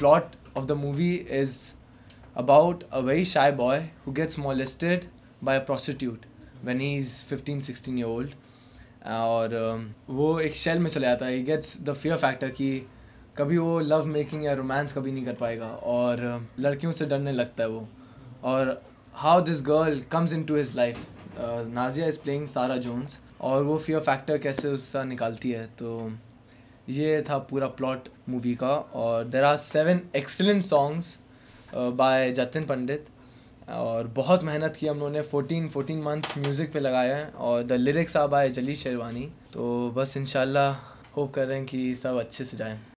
plot of the movie is about a very shy boy who gets molested by a prostitute when he's 15 16 year old और um, वो एक shell में चले जाता है gets the fear factor कि कभी वो लव मेकिंग या रोमांस कभी नहीं कर पाएगा और um, लड़कियों से डरने लगता है वो और how this girl comes into his life Nazia is playing Sara Jones और वो फियर फैक्टर कैसे उसका निकालती है तो ये था पूरा प्लॉट मूवी का और there are seven excellent songs by Jatin Pandit और बहुत मेहनत की हम लोगों ने फोर्टीन फोटीन मंथ्स म्यूज़िक पे लगाया है और द लिरिक्स आ बाय जली शेरवानी तो बस इन होप कर रहे हैं कि सब अच्छे से जाएँ